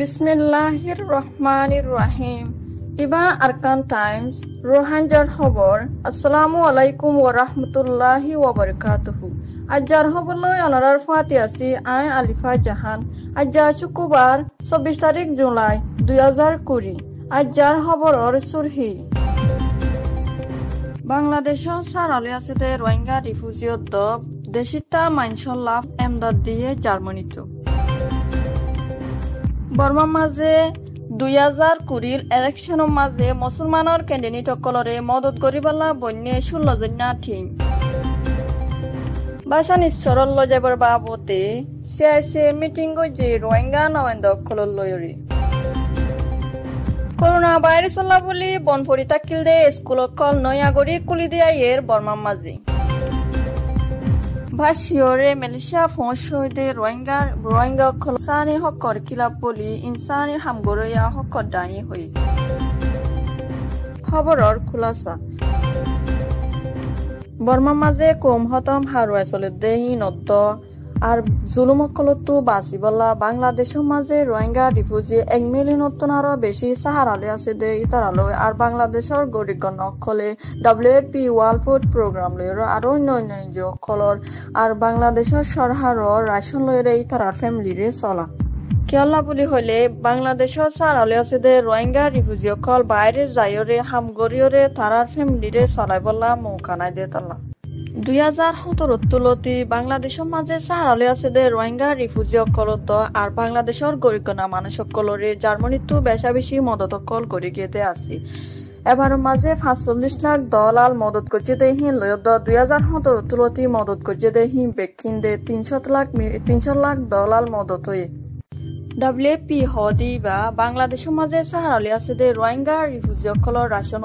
বিসমিল্লাহির রহমানির রাহিম ইবা আরকান টাইমস রোহাঞ্জার খবর আসসালামু আলাইকুম ও রহমতুল্লাহি ওবরকাতহু আজ্জার হবলৈ অনারার ফাতে আছি আই আলিফা জাহান আজ্জা শুক্রবার চব্বিশ তারিখ জুলাই দুই হাজার কুড়ি আজ্জার খবরর সুরহি বাংলাদেশও সারালে আছে রোহিঙ্গা রিফিউজিও দব দেশিতা মাইনসল্লাভ এমদাদ দিয়ে জার্মানিত বর্মার মাঝে দুই হাজার কুড়ির ইলেকশনের মাঝে মুসলমানের ক্যান্ডিডেট সকলরে মদত করিবালা বন্যে ষোলো জন্যা থিম বাসান ঈশ্বরল যাবার বাবতে সিআইসি মিটিং যে রোহিঙ্গা নয়েন্দ অক্ষলর লয়রে করোনা ভাইরাস বলি বনফরি থাকিল দে স্কুল কল নয়া কুলি দিয়া এর বর্মার মাঝে Bashiyore Melisha Fonshoide Rohingya Rohingya Kholsani Hokor Kilapoli Insani Hamgoroya Hokor Dani Hoi খবৰৰ খোলাচা বৰ্মা মাজে কোম হতম হাৰুৱাই চলে দেহি নদ্দ আর জুলুমকলতো বাঁচি বলা বাংলাদেশের মাঝে রোহিঙ্গা রিফিউজি এক মিলিয়ন আরো বেশি সাহারালে আছে দে ইতারালয় আর বাংলাদেশের গরিগণ অকলে W P world food programme লয়ের আর অন্য অন্য এনজিও অকলর আর বাংলাদেশের সরহার রাশন লয়ের ইতারার ফ্যামিলিরে চলা কেলা বুলি হলে বাংলাদেশৰ চাৰ আছে দে ৰোহিংগা ৰিফিউজিসকল বাইৰে যায়ৰে হামগৰিয়ৰে তাৰাৰ ফেমিলিৰে চলাই বলা মৌকা নাই দে তালা দুই হাজার সতেরত তুলতি বাংলাদেশের মাঝে সাহারালে আছে দে রোহিঙ্গা রিফিউজি সকলত আর বাংলাদেশের গরিকনা মানুষ সকলরে জার্মানিতো বেশা বেশি মদত সকল করে গিয়েতে আছে এবার মাঝে পাঁচচল্লিশ লাখ দলাল মদত করছে দেহি লয়দ দুই হাজার সতেরো তুলতি মদত করছে দেহি বেক্ষিন দে তিনশত লাখ তিনশো লাখ দলাল মদত হয়ে ডাব্লিউপি বা বাংলাদেশ সমাজে সাহারালি আছে দে রোহিঙ্গা রিফিউজি সকলের রাশন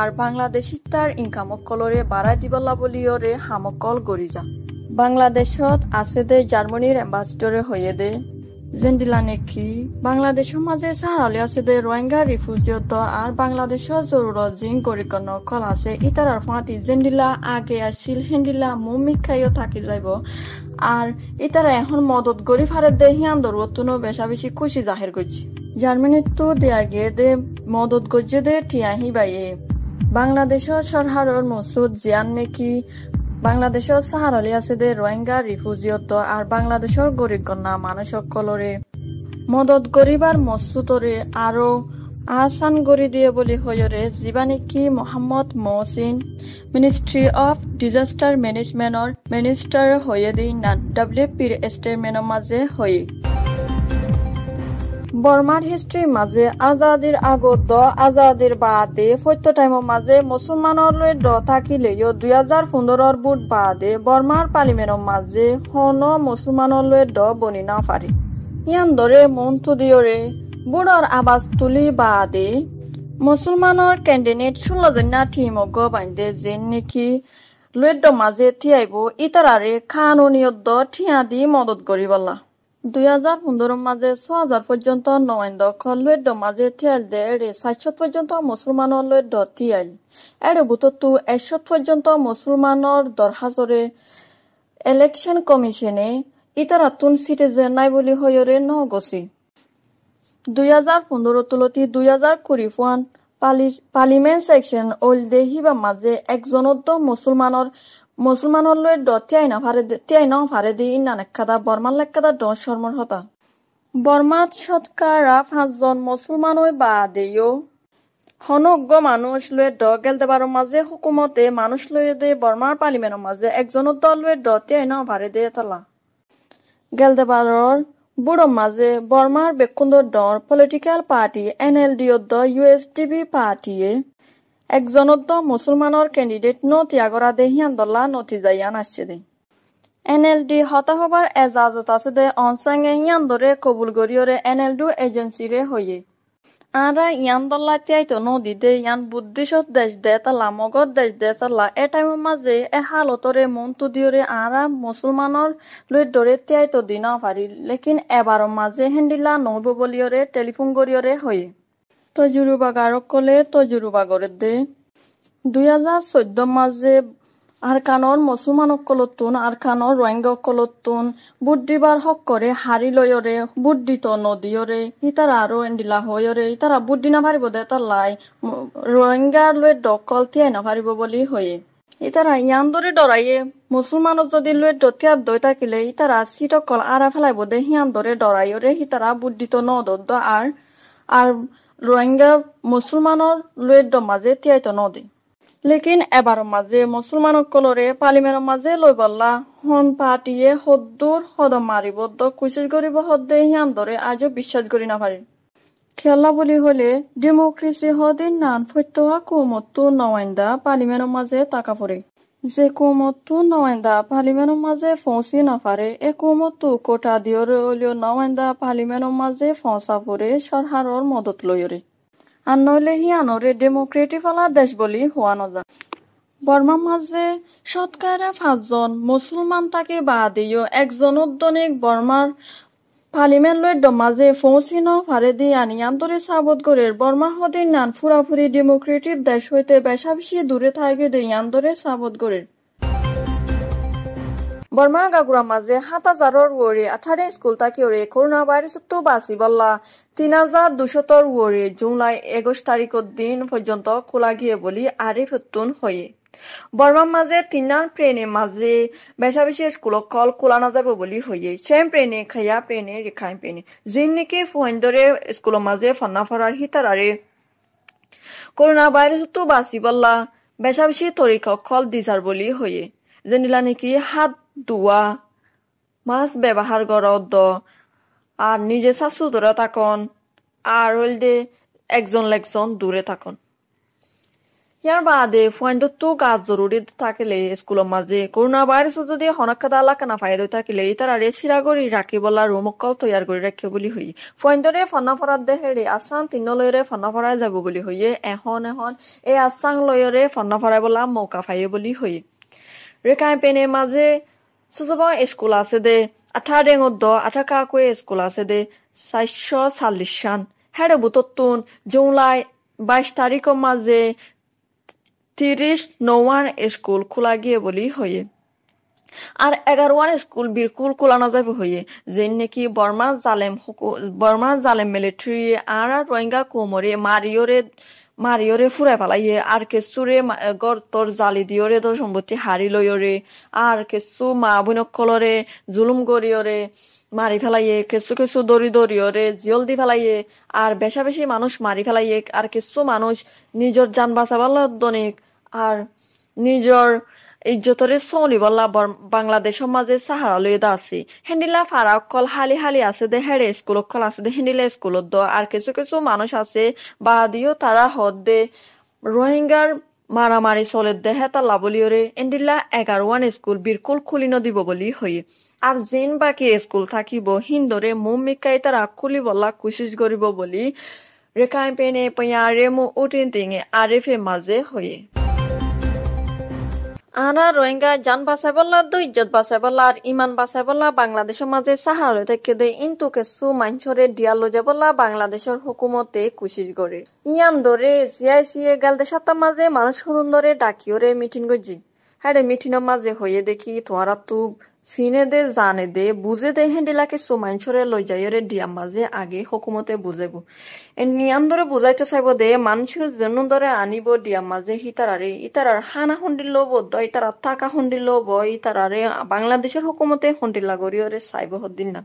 আর বাংলাদেশী তার ইনকাম সকলরে বাড়াই দিবলা বলিয়রে হামকল গড়ি যা বাংলাদেশত আছে দে জার্মানির এম্বাসিডরে হয়ে দে জেন্ডিলানেকি বাংলাদেশ সমাজে সারালি আছে দে রোহিঙ্গা রিফিউজিয়ত আর বাংলাদেশ জরুর জিং করিকন কল আছে ইতারার ফাঁতি জেন্ডিলা আগে আসিল হেন্ডিলা মু মিখাইও থাকি যাইব আর ইতারা এখন মদত গরিব হারের দে হিয়ান্দর তুনো বেশা বেশি খুশি জাহির করছি জার্মানির তো দেয়া গিয়ে দে মদত গজ্জে দে ঠিয়াহি বাইয়ে বাংলাদেশ সরহারর মসুদ জিয়ান নেকি বাংলাদেশৰ চাহাৰলীয়া আছে ৰোহিংগা ৰিফিউজিয়ত আৰু বাংলাদেশৰ গৰীবকন্যা মানুহসকলৰে মদত গরিবার মসুতরে আরো আহসান গড়ি দিয়ে বলি হয়রে জীবানিকি Mohammad Mohsin ministry of disaster ম্যানেজমেন্টর মিনিস্টার হয়ে দিই না ডাব্লিউ পির এস্টেমেনৰ মাজে হয়ে বর্মার হিষ্ট্ৰীৰ মাজে আজাদীৰ আগত দ আজাদীৰ বাদে সত্য টাইমৰ মাজে মুছলমানলৈ দ থাকিলেও দুই হাজাৰ পোন্ধৰৰ বুট বাদে বৰ্মাৰ পাৰ্লিমেণ্টৰ মাজে সন মুছলমানলৈ দ বনি নাপাৰি ইয়ান দৰে মন্তুদিয়ৰে বুটৰ আৱাজ তুলি বাদে মুছলমানৰ কেণ্ডিডেট ষোল্লজনীয়া টিমক বান্ধে যেন নেকি লৈদ্য মাজে থিয়াইব ইতাৰাৰে দ থিয়া দি মদত কৰিবলা দুই হাজার পনেরো মাঝে ছ হাজার পর্যন্ত নয়ন্দক লৈদ্য মাজে থিয়াল দে এড়ে সাতশত পর্যন্ত মুসলমানৰ লৈদ্য থিয়াল এড়ে বুততো একশত পর্যন্ত মুসলমানৰ দরহাজরে ইলেকশন কমিশনে ইতারা তুন সিটে যে নাই বুলি হয়রে ন গছি দুই হাজার পনেরো তুলতি দুই হাজার কুড়ি ফুয়ান পার্লিমেন্ট সেকশন ওল দে হিবা মাঝে একজনত মুসলমানৰ মুসলমান লয়ে ড না ফারে তিয়াই ন ফারে দি ইন্নান একখাদা বর্মান লেখাদা ড শর্মর হতা বর্মাত সৎকারা পাঁচজন মুসলমান ওই বা দেও হনজ্ঞ মানুষ লয়ে ড গেল দেবার মাঝে হুকুমতে মানুষ লয়ে দে বর্মার পার্লিমেন্টের মাঝে একজন দল লয়ে ড তিয়াই ন ফারে দে তলা গেল দেবার বুড়ো মাঝে বর্মার বেকুন্দ ডর পলিটিক্যাল পার্টি ও দ ইউএসডিবি পার্টি একজনদ্দ মুসলমানৰ কেণ্ডিডেট ন ত্যাগৰা দেহিয়ান দল্লা নতিজাইয়ান আছে দে এন এল ডি হতা এজাজত আছে দে অনসাঙে ইয়ান দরে কবুল গরিয়রে এন এল ডু এজেন্সিরে হইয়ে আরা ইয়ান দল্লা তিয়াই তো নদী দে ইয়ান বুদ্ধিসত দেশ দে তালা মগত দেশ দে তালা এ টাইমের মাঝে এ হালতরে মনতু দিয়রে আরা মুসলমানৰ লৈ দৰে তিয়াই তো দিন পারি লেকিন এবাৰৰ মাজে হেন্দিলা নব বলিয়ৰে টেলিফোন গৰিয়ৰে হয়ে তজুৰু যুৰুবা গাৰক কলে তই যুৰুবা দে দুই হাজাৰ চৈধ্য মাজ যে আৰখানৰ মচুমানক কলতোন আৰখানৰ ৰোহিংগক কলতোন বুট দিবাৰ হক হাৰি লয়ৰে বুট দি তো নদীয়ৰে সিতাৰ আৰু এণ্ডিলা হয়ৰে সিতাৰা বুট দি নাভাৰিব দে তাৰ লাই ৰোহিংগাৰ লৈ দকল থিয়াই নাভাৰিব বুলি হয়ে ইতাৰা ইয়ান দৰে ডৰাইয়ে মুছলমানক যদি লৈ দঠিয়াত দৈ থাকিলে ইতাৰা চিট অকল আৰা ফেলাই দে সিয়ান দৰে ডৰাইয়ৰে সিতাৰা বুদ্ধিত ন দ আৰ আৰু রোহিঙ্গা মুছলমানৰ লুৱেদ্য মাজে তিয়াইত নদী লেকিন এবাৰৰ মাজে কলরে পালিমের মাজে লৈ বল্লা হন হদ্দুর হদ সদম মাৰিবদ্দ গরিব কৰিব সদ্দে সিহঁতৰে আজিও বিশ্বাস কৰি নাপাৰি খেলা বুলি হ'লে ডেমোক্রেসি হদিন নান ফত্যৱা কুমত্ত নৱাইন্দা পালিমের মাজে তাকা পৰে যে কুমতু নয়েন্দা পার্লিমেন্টর মাঝে ফৌঁচি নাফারে এ কুমতু কোটা দিয়র অলিও নয়েন্দা পার্লিমেন্টর মাঝে ফৌঁচা পরে সরহারর মদত লইরে আর নইলে আনরে ডেমোক্রেটি ফলা দেশ বলি হওয়া নজা বর্মা মাঝে শতকরা পাঁচজন মুসলমান তাকে বা দিও একজন উদ্যনিক বর্মার ফালিমেন দমাজে মাঝে ফাৰেদি ফারেদি আনি আন্তরে সাবত গরের বর্মা হদিন নান ফুরাফুরি ডেমোক্রেটিক দেশ বেচা বেছি দূৰে থাকে দে আন্তরে সাবত গরের বৰমা গাগুরা মাজে সাত হাজাৰৰ ওরে আঠাৰে স্কুল তাকে ওরে করোনা ভাইরাস তো বাঁচি বললা তিন হাজার দুশতর ওরে জুলাই একুশ দিন পৰ্যন্ত খোলা গিয়ে বলি আরে ফতুন হয়ে বর্মার মাঝে তিনান প্রেনে মাঝে বেসা বেশি স্কুলক কল খোলা নাযাব বুলি হইয়ে সেম প্রেনে খাইয়া প্রেনে রেখায় প্রেনে যিন নেকি ফুহেন্দৰে স্কুলৰ মাজে ফন্না করোনা ভাইরাস তো বাসি বাচিবল্লা বেচা বেছি তরি কল দিজার বুলি হইয়ে যেনিলা নেকি হাত ধোৱা মাছ ব্যৱহাৰ কর দ আর নিজে শাশুতরা থাকন আর হইল একজন লেকজন দূরে থাকন ইয়াৰ বাদে ফুৱাইন্দতো গাছ জৰুৰী থাকিলে স্কুলৰ মাজে কৰোণা ভাইৰাছ যদি শনাক্ত আলাকা নাফাইদ থাকিলে ইতাৰাৰে চিৰাগৰি ৰাখিবলা ৰুম অকল তৈয়াৰ কৰি ৰাখিব বুলি হৈ ফুৱাইন্দৰে ফনাফৰাত দেহেৰে আছাং তিনলৈৰে ফনাফৰাই যাব বুলি হৈয়ে এখন এখন এই আছাং লৈৰে ফনাফৰাই বলা মৌকা ফাইয়ে বুলি হৈ ৰেকাই পেনে মাজে সুযোগ স্কুল আছে দে আঠা ৰেঙত দ আঠা কাকৈ স্কুল আছে দে চাৰিশ চাল্লিছ চান হেৰে বুটত জুলাই বাইশ তাৰিখৰ মাজে তিরিশ नौवान স্কুল খোলা গিয়ে বলি হয়ে আর এগারোয়ান স্কুল বিলকুল কোলানো যাবে হয়ে যে নাকি বর্মা জালেম বর্মা জালেম মিলিটারি আর রোহিঙ্গা কোমরে মারিওরে মারিওরে ফুরাই পালাইয়ে আর গর তোর জালি দিওরে তোর সম্পত্তি হারি লইরে আর কেসু মা কলরে জুলুম করিওরে মারি ফেলাইয়ে কেসু কেসু দরি দড়িওরে জিয়ল দি ফেলাইয়ে আর বেশা বেশি মানুষ মারি ফেলাইয়ে আর কেসু মানুষ নিজর যান বাঁচাবার দনিক আর নিজর যতরে সোনি বললা বাংলাদেশের মাঝে সাহারা লই আছে হেন্ডিলা ফারা কল হালি হালি আছে দে হেড়ে স্কুল অকল আছে দে হেন্ডিলা স্কুল দ আর কিছু কিছু মানুষ আছে বা দিও তারা হদ দে রোহিঙ্গার মারামারি চলে দেহে তা লাবলিয়রে এন্ডিলা এগারো ওয়ান স্কুল বিরকুল খুলি নদিব বলি হয়ে আর যেন বাকি স্কুল থাকিব হিন্দরে মুম মিকাই তারা খুলি বলা কোশিশ করিব বলি রেখাই পেনে পেঁয়া রেমু উঠিন তিঙে আরেফে মাঝে হয়ে আরা রোহিঙ্গা যান বাসায় বললা দুই ইজ্জত বাসায় বললা আর ইমান বাসায় বললা বাংলাদেশের মাঝে সাহারা থেকে দে ইন্তু কেসু মাইনছরে ডিয়ালো লজে বললা বাংলাদেশের হুকুমতে কুশিস করে ইয়ান দরে সিআইসি এ গালদে সাতটা মাঝে মানুষ ধরে দরে ডাকিওরে মিটিং গজি হ্যাঁ রে মাঝে হয়ে দেখি তোমারা তুব দে জানে দে বুঝে দে হেন্ডিলাকে সরে লই যাইরে ডিয়াম মাঝে আগে হকুমতে বুঝাইব নিয়ম দরে বুঝাইতে চাইব দে মানুষের জন্য দরে আনিব ডিয়াম মাঝে ইতার আর হানা হন্ডিল লব দ ইতারা থাকা হন্ডিল লব আরে বাংলাদেশের হকুমতে হন্ডিলা গরিয়রে চাইব হদিন না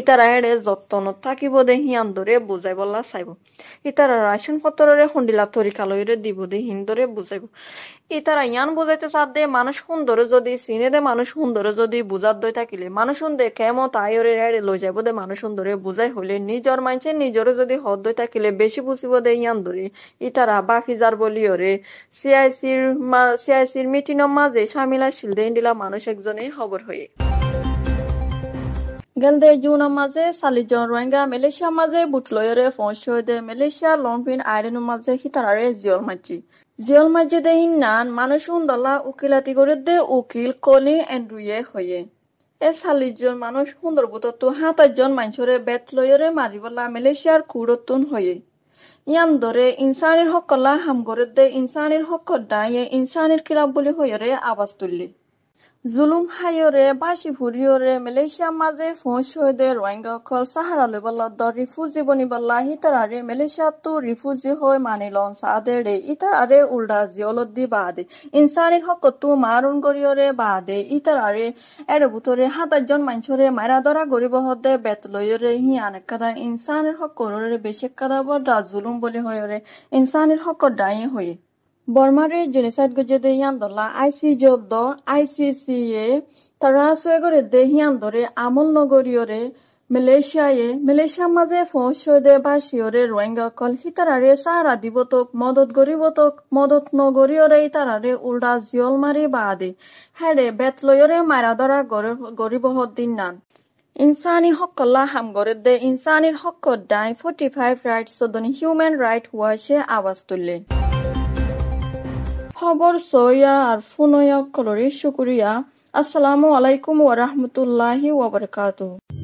ইতারা এড়ে যত্ন থাকিব দে হিয়াম ধরে বুঝাইবলা চাইব ইতারা রাশন পত্ররে হন্ডিলা তরিকালয়রে দিব দে হিন্দরে বুঝাইব ইতারা ইয়ান বুঝাইতে সাধ্যে মানুষ সুন্দর যদি সিনে দে মানুষ সুন্দর যদি বুঝার দই থাকিলে মানুষ সুন্দে কেমো তাইরে রেড়ে লই যাইব দে মানুষ সুন্দরে বুঝাই হলে নিজর মানছে নিজরে যদি হদ দই থাকিলে বেশি বুঝিব দে ইয়ান দরে ইতারা বাকি যার বলি ওরে সিআইসির সিআইসির মিটিনের মাঝে সামিলা শিলদে ইন্ডিলা মানুষ একজনেই খবর হয়ে গেলদে জুন মাঝে সালি জন রোহিঙ্গা মালয়েশিয়া মাঝে বুটলয়রে ফোঁস দে মালয়েশিয়া লংপিন আইরন মাঝে হিতারারে জিয়ল মাঝি জিয়ল মাঝে দে হিনান মানুষুন দলা উকিলাতি করে দে উকিল কনে এন্ড্রুয়ে হয়ে এ সালি জন মানুষ সুন্দর বুতত্ব হাতার জন মানুষরে বেত লয়রে মারিবলা মালয়েশিয়ার কুড়তুন হয়ে ইয়ান দরে ইনসানের হকলা হাম করে দে ইনসানের হক দায়ে ইনসানের খিলাপ বলে হয়ে রে আবাস তুললি জুলুম জুলুমহাইয়ৰে বা চিফুৰিয়ৰে মালয়েছিয়া মাজে ফৌচদে ৰোহিংগাসকল চাহাৰা বনিবল্লা হিতার আরে মালয়েশিয়া মালয়েছিয়াতো রিফুজি হৈ মানি লন ইতার আরে উল্ডা জিয়লত দি বাদে ইনচানিৰ হকতো মাৰুণ গৰিয়ৰে বাদে ইতাৰাৰে এৰে বুটৰে সাতাইজন মানুষৰে মায়রা দরা গরিব হদে বেত লৈৰে সি আন একাদা ইনচানিৰ হকৰে বেছি কাদা বদা জুলুম বুলি হৈৰে ইনসানের হক ডাই হৈয়ে বর্মারে জুনিসাইড গজেদে ইয়ান্দলা আইসিজ দ আইসিসি এ তারা সুয়েগরে দে ইয়ান্দরে আমল নগরীয়রে মালয়েশিয়ায়ে মালয়েশিয়ার মাঝে ফসদে ভাষীয়রে রোহিঙ্গা কল হিতারারে সারা দিবতক মদত গরিবতক মদত নগরীয়রে ইতারারে উল্ডা জিয়ল মারি বাদে হেরে বেতলয়রে মারা ধরা গরিবহত দিন নান ইনসানি হকল্লা হামগরে দে ইনসানির হকর ডাই ফোর্টি ফাইভ রাইটস সদন হিউম্যান রাইট হুয়াশে আওয়াজ তুললে খবর সোয়া আর ফুনয়া কলরে শুকুরিয়া আসসালামু আলাইকুম ওয়া রাহমাতুল্লাহি ওয়া বারাকাতুহু